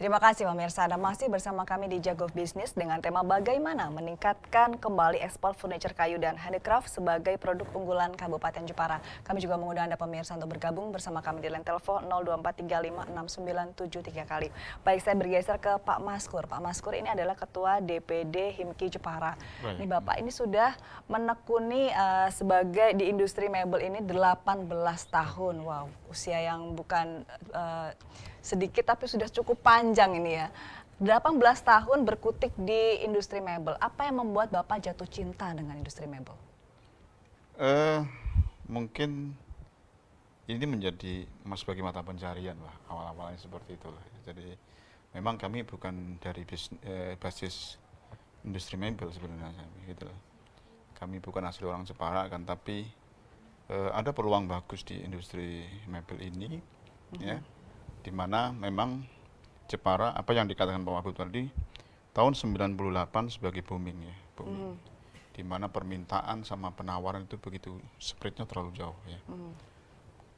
Terima kasih pemirsa Anda masih bersama kami di Jago Bisnis dengan tema bagaimana meningkatkan kembali ekspor furniture kayu dan handicraft sebagai produk unggulan Kabupaten Jepara. Kami juga mengundang Anda pemirsa untuk bergabung bersama kami di line telepon 024356973 kali. Baik, saya bergeser ke Pak Maskur. Pak Maskur ini adalah Ketua DPD Himki Jepara. Ini Bapak ini sudah menekuni uh, sebagai di industri mebel ini 18 tahun. Wow, usia yang bukan uh, sedikit tapi sudah cukup panjang ini ya. 18 tahun berkutik di industri mebel. Apa yang membuat Bapak jatuh cinta dengan industri mebel? Uh, mungkin ini menjadi mas bagi mata pencarian lah awal-awalnya seperti itulah. Jadi memang kami bukan dari bis, eh, basis industri mebel sebenarnya gitu lah. Kami bukan asli orang Jepara kan tapi eh, ada peluang bagus di industri mebel ini mm -hmm. ya mhm di mana memang Jepara apa yang dikatakan Pak Wagub tadi tahun 98 sebagai booming ya booming mm. di mana permintaan sama penawaran itu begitu spreadnya terlalu jauh ya mm.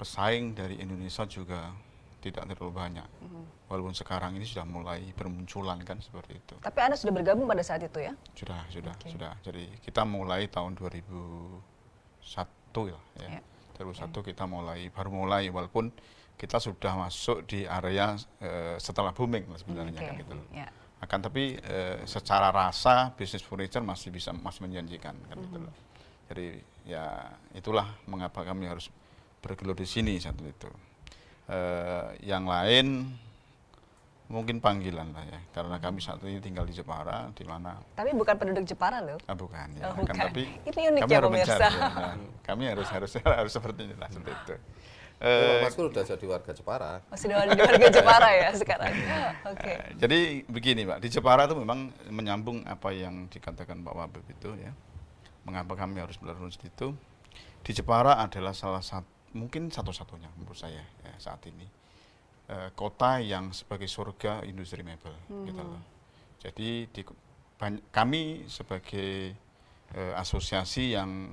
pesaing dari Indonesia juga tidak terlalu banyak mm. walaupun sekarang ini sudah mulai bermunculan kan seperti itu tapi anda sudah bergabung pada saat itu ya sudah sudah okay. sudah jadi kita mulai tahun 2001 ya, ya. Yeah. 2001 okay. kita mulai baru mulai walaupun kita sudah masuk di area uh, setelah booming sebenarnya okay. kan gitu Yeah. Ya. Akan tapi e, secara rasa bisnis furniture masih bisa masih menjanjikan kan mm -hmm. gitu loh. Jadi ya itulah mengapa kami harus bergelut di sini satu itu. E, yang lain mungkin panggilan lah ya karena kami saat ini tinggal di Jepara di mana tapi bukan penduduk Jepara loh ah, bukan ya oh, bukan. Kan, tapi ini unik kami ya harus pemirsa mencari, ya, kami harus harus harus seperti ini lah seperti itu Eh, Mas Kul sudah jadi warga Jepara. Masih oh, jadi warga Jepara ya sekarang. Oh, oke. Okay. Eh, jadi begini Pak, di Jepara itu memang menyambung apa yang dikatakan Pak Wabib itu ya. Mengapa kami harus belajar itu? Di Jepara adalah salah satu mungkin satu-satunya menurut saya ya, saat ini e, kota yang sebagai surga industri mebel hmm. gitu loh. Jadi di, banyak, kami sebagai asosiasi yang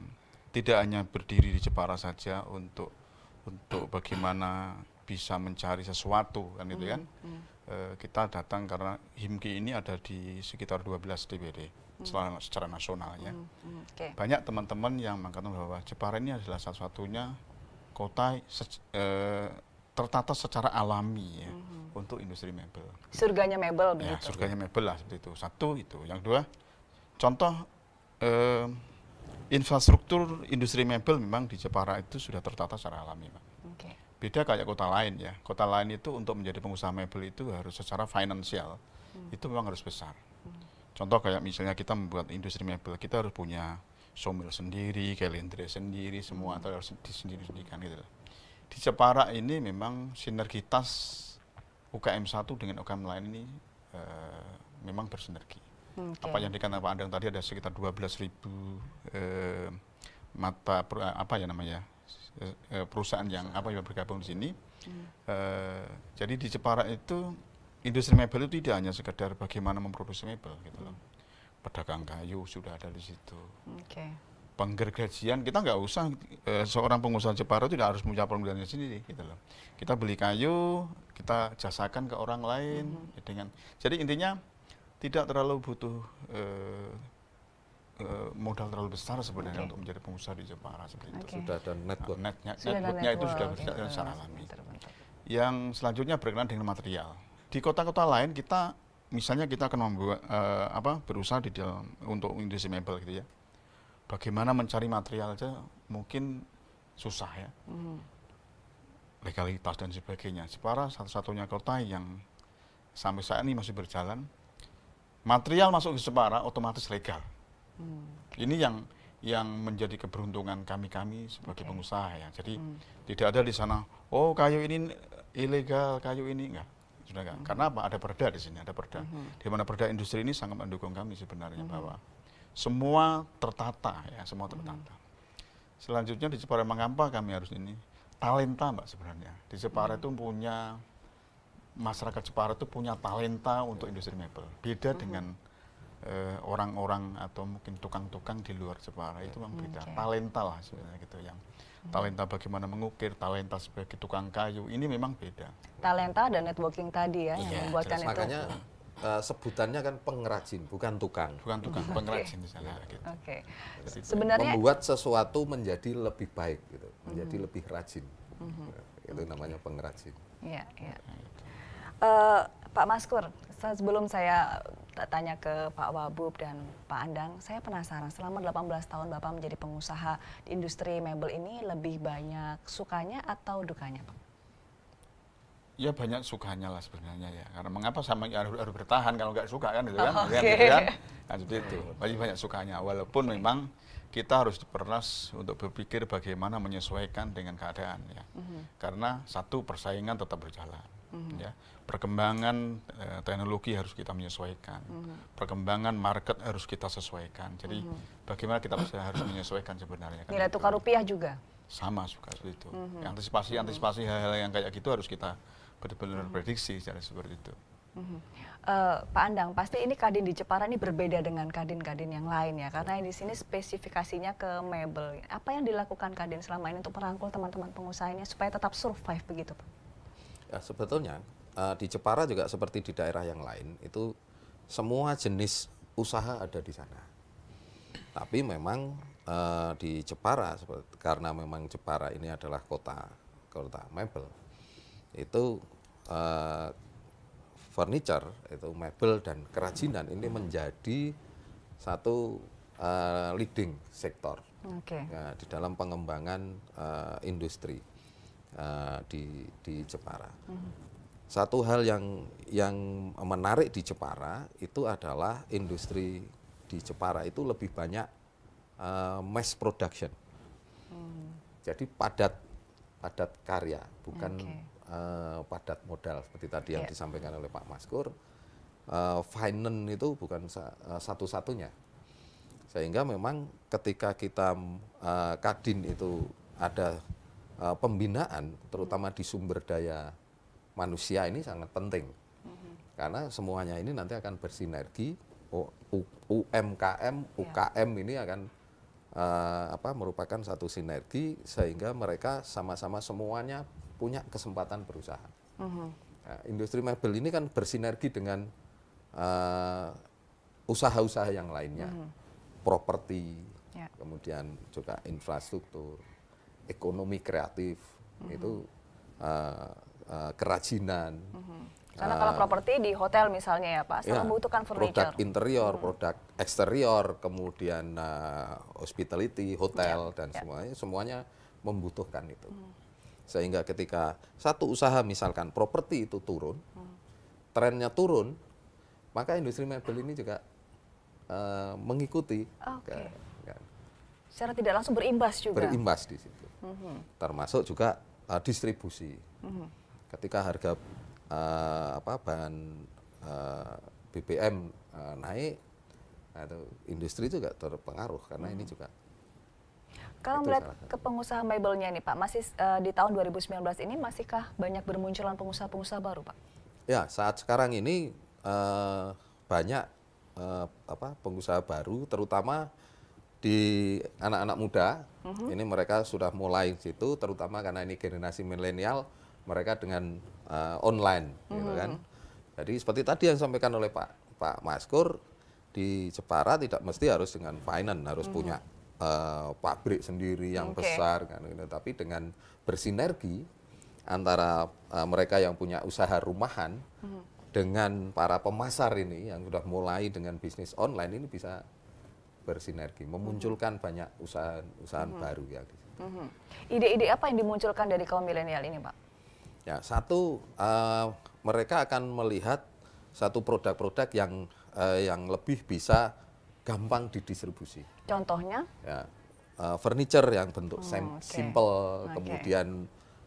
tidak hanya berdiri di Jepara saja untuk untuk bagaimana bisa mencari sesuatu kan itu hmm, kan hmm. e, kita datang karena himki ini ada di sekitar 12 DPD hmm. secara, secara nasional ya hmm. hmm okay. banyak teman-teman yang mengatakan bahwa Jepara ini adalah salah satunya kota se e, eh, tertata secara alami ya hmm, hmm. untuk industri mebel surganya mebel ya, begitu surganya mebel lah seperti itu satu itu yang dua contoh e, infrastruktur industri mebel memang di Jepara itu sudah tertata secara alami, Pak. Okay. Beda kayak kota lain ya. Kota lain itu untuk menjadi pengusaha mebel itu harus secara finansial hmm. itu memang harus besar. Hmm. Contoh kayak misalnya kita membuat industri mebel, kita harus punya sawmill sendiri, kalender sendiri, semua hmm. atau harus disendiri-sendirikan gitu. Di Jepara ini memang sinergitas UKM satu dengan UKM lain ini uh, memang bersinergi. Okay. Apa yang dikatakan Pak Andang tadi ada sekitar 12.000 eh, mata per, eh, apa ya namanya eh, eh, perusahaan yang apa yang bergabung di sini. Hmm. Eh, jadi di Jepara itu industri mebel itu tidak hanya sekedar bagaimana memproduksi mebel gitu loh. Hmm. Pedagang kayu sudah ada di situ. Okay. Penggergajian kita nggak usah eh, seorang pengusaha Jepara tidak harus punya pembeliannya sini gitu loh. Kita beli kayu, kita jasakan ke orang lain hmm. dengan. Jadi intinya tidak terlalu butuh uh, uh, modal terlalu besar sebenarnya okay. untuk menjadi pengusaha di Jepara seperti okay. Nah, itu. Sudah ada network. Net, net, sudah networknya network. itu sudah berjalan okay. secara alami. Yang selanjutnya berkenaan dengan material. Di kota-kota lain kita misalnya kita akan membuat uh, apa berusaha di dalam untuk industri mebel gitu ya. Bagaimana mencari material aja mungkin susah ya. Mm. Legalitas dan sebagainya. Jepara satu-satunya kota yang sampai saat ini masih berjalan material masuk ke Jepara otomatis legal. Hmm. Ini yang yang menjadi keberuntungan kami-kami sebagai okay. pengusaha ya. Jadi hmm. tidak ada di sana, oh kayu ini ilegal, kayu ini enggak. Sudah enggak. Hmm. Karena apa? Ada perda di sini, ada perda. Hmm. Di mana perda industri ini sangat mendukung kami sebenarnya hmm. bahwa semua tertata ya, semua tertata. Hmm. Selanjutnya di Jepara mengapa kami harus ini? Talenta Mbak sebenarnya. Di Jepara hmm. itu punya masyarakat Jepara itu punya talenta untuk industri mebel. Beda hmm. dengan eh, orang-orang uh, atau mungkin tukang-tukang di luar Jepara itu memang beda. Okay. Talenta lah sebenarnya gitu yang mhm. talenta bagaimana mengukir, talenta sebagai tukang kayu ini memang beda. Talenta dan networking tadi ya yeah. yang iya, membuatkan jelas. itu. Makanya uh, sebutannya kan pengrajin, bukan tukang. Bukan tukang, okay. pengrajin di sana. Gitu. Oke. Gitu. Okay. Sebenarnya membuat sesuatu menjadi lebih baik gitu, menjadi mm -hmm. lebih rajin. Mm -hmm. Itu namanya pengrajin. Iya, iya uh, Pak Maskur, sebelum saya tanya ke Pak Wabub dan Pak Andang, saya penasaran selama 18 tahun Bapak menjadi pengusaha di industri mebel ini lebih banyak sukanya atau dukanya Pak? ya banyak sukanya lah sebenarnya ya karena mengapa sama harus, harus bertahan kalau nggak suka kan gitu kan oh, okay. gitu kan nah, jadi iya, itu iya, banyak banyak sukanya walaupun memang kita harus diperlas untuk berpikir bagaimana menyesuaikan dengan keadaan ya mm -hmm. karena satu persaingan tetap berjalan mm -hmm. ya perkembangan eh, teknologi harus kita menyesuaikan mm -hmm. perkembangan market harus kita sesuaikan jadi mm -hmm. bagaimana kita bisa harus menyesuaikan sebenarnya kan nilai gitu. tukar rupiah juga sama suka seperti itu mm -hmm. antisipasi antisipasi hal-hal yang kayak gitu harus kita benar-benar prediksi secara seperti itu. Uh, Pak Andang, pasti ini kadin di Jepara ini berbeda dengan kadin-kadin yang lain ya, karena di sini spesifikasinya ke mebel. Apa yang dilakukan kadin selama ini untuk merangkul teman-teman pengusaha ini supaya tetap survive begitu, Pak? Ya, sebetulnya uh, di Jepara juga seperti di daerah yang lain itu semua jenis usaha ada di sana. Tapi memang uh, di Jepara karena memang Jepara ini adalah kota kota mebel itu uh, furniture itu mebel dan kerajinan ini hmm. menjadi satu uh, leading sektor okay. uh, di dalam pengembangan uh, industri uh, di di Jepara. -hmm. Satu hal yang yang menarik di Jepara itu adalah industri di Jepara itu lebih banyak uh, mass production. Mm. Jadi padat padat karya bukan okay Eh, padat modal seperti tadi yeah. yang iya. disampaikan oleh Pak Maskur, uh, finance itu bukan sa eh, satu-satunya. Sehingga memang ketika kita uh, kadin itu ada uh, pembinaan, terutama di sumber daya manusia ini sangat penting. Mm-hmm. Karena semuanya ini nanti akan bersinergi, UMKM, UKM iya. ini akan uh, apa merupakan satu sinergi sehingga mereka sama-sama semuanya punya kesempatan berusaha. Uh-huh. Mm-hmm. Nah, ya, industri mebel ini kan bersinergi dengan eh, usaha-usaha yang lainnya, uh-huh. properti, yeah. kemudian juga infrastruktur, ekonomi kreatif, uh-huh. itu uh, uh, kerajinan. Uh-huh. Karena kalau properti di hotel misalnya ya Pak, sangat ya, membutuhkan furniture. Produk interior, hmm. produk eksterior, kemudian uh, hospitality, hotel ya, dan ya. semuanya semuanya membutuhkan itu. Hmm. Sehingga ketika satu usaha misalkan properti itu turun, hmm. trennya turun, maka industri mebel ini juga uh, mengikuti. Okay. ke, kan, kan. Secara tidak langsung berimbas juga. Berimbas di situ. -hmm. Termasuk juga uh, distribusi. -hmm. Ketika harga uh, apa bahan uh, BBM uh, naik, atau industri juga terpengaruh karena -hmm. ini juga kalau melihat ke pengusaha mebelnya ini, Pak, masih uh, di tahun 2019 ini masihkah banyak bermunculan pengusaha-pengusaha baru Pak? Ya, saat sekarang ini uh, banyak uh, apa pengusaha baru terutama di anak-anak muda. Uh mhm. -huh. Ini mereka sudah mulai situ terutama karena ini generasi milenial mereka dengan uh, online uh -huh. gitu mhm. kan. Jadi seperti tadi yang disampaikan oleh Pak Pak Maskur di Jepara tidak mesti harus dengan finance harus uh mhm. -huh. punya uh, pabrik sendiri yang okay. besar kan gitu. tapi dengan bersinergi antara uh, mereka yang punya usaha rumahan hmm dengan para pemasar ini yang sudah mulai dengan bisnis online ini bisa bersinergi memunculkan hmm banyak usaha-usaha hmm baru ya gitu. hmm ide-ide apa yang dimunculkan dari kaum milenial ini pak ya satu uh, mereka akan melihat satu produk-produk yang uh, yang lebih bisa gampang didistribusi. Contohnya? Ya, uh, furniture yang bentuk hmm, oh, okay. simple, okay. kemudian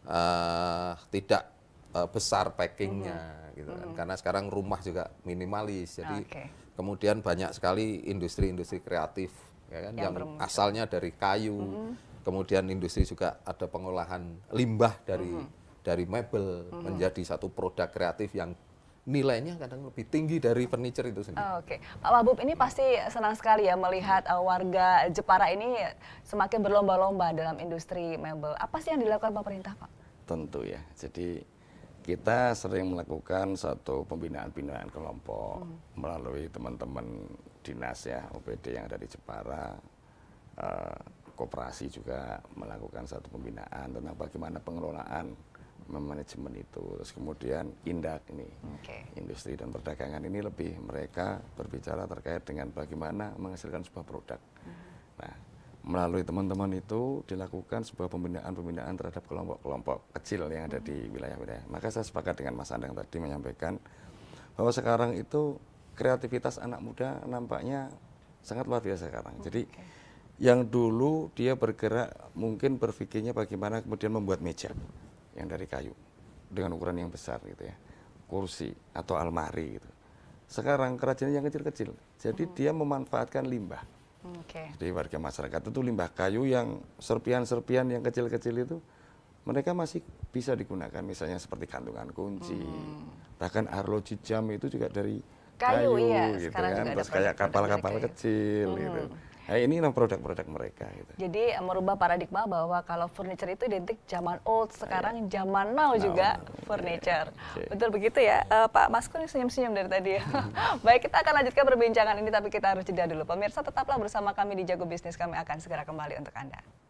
uh, tidak uh, besar packingnya, hmm. gitu kan. Hmm. Karena sekarang rumah juga minimalis, jadi okay. kemudian banyak sekali industri-industri kreatif, ya kan, yang, yang asalnya dari kayu. Hmm. Kemudian industri juga ada pengolahan limbah dari hmm. dari mebel hmm. menjadi satu produk kreatif yang nilainya kadang lebih tinggi dari furniture itu sendiri. Oh, Oke, okay. Pak Wabub ini pasti senang sekali ya melihat uh, warga Jepara ini semakin berlomba-lomba dalam industri mebel. Apa sih yang dilakukan pemerintah Pak? Tentu ya, jadi kita sering melakukan satu pembinaan-pembinaan kelompok hmm. melalui teman-teman dinas ya, OPD yang ada di Jepara, uh, koperasi juga melakukan satu pembinaan tentang bagaimana pengelolaan memanajemen itu. Terus kemudian Indak ini, okay. industri dan perdagangan ini lebih mereka berbicara terkait dengan bagaimana menghasilkan sebuah produk. Mm-hmm. Nah, melalui teman-teman itu dilakukan sebuah pembinaan-pembinaan terhadap kelompok-kelompok kecil yang ada di mm-hmm. wilayah-wilayah. Maka saya sepakat dengan Mas Andang tadi menyampaikan bahwa sekarang itu kreativitas anak muda nampaknya sangat luar biasa sekarang. Okay. Jadi yang dulu dia bergerak mungkin berpikirnya bagaimana kemudian membuat meja yang dari kayu dengan ukuran yang besar gitu ya kursi atau almari gitu sekarang kerajinan yang kecil-kecil jadi hmm. dia memanfaatkan limbah okay. jadi warga masyarakat itu limbah kayu yang serpian-serpian yang kecil-kecil itu mereka masih bisa digunakan misalnya seperti kantungan kunci hmm. bahkan arloji jam itu juga dari kayu, kayu iya. gitu Sekarang kan terus kayak kapal-kapal ya. kecil gitu. hmm. gitu Nah, ini produk-produk mereka. Gitu. Jadi eh, merubah paradigma bahwa kalau furniture itu identik zaman old, sekarang yeah. zaman now, juga now. Iya. furniture. Yeah. Betul begitu ya, uh, Pak Mas Kun senyum-senyum dari tadi. Baik, kita akan lanjutkan perbincangan ini, tapi kita harus jeda dulu. Pemirsa tetaplah bersama kami di Jago Bisnis, kami akan segera kembali untuk Anda.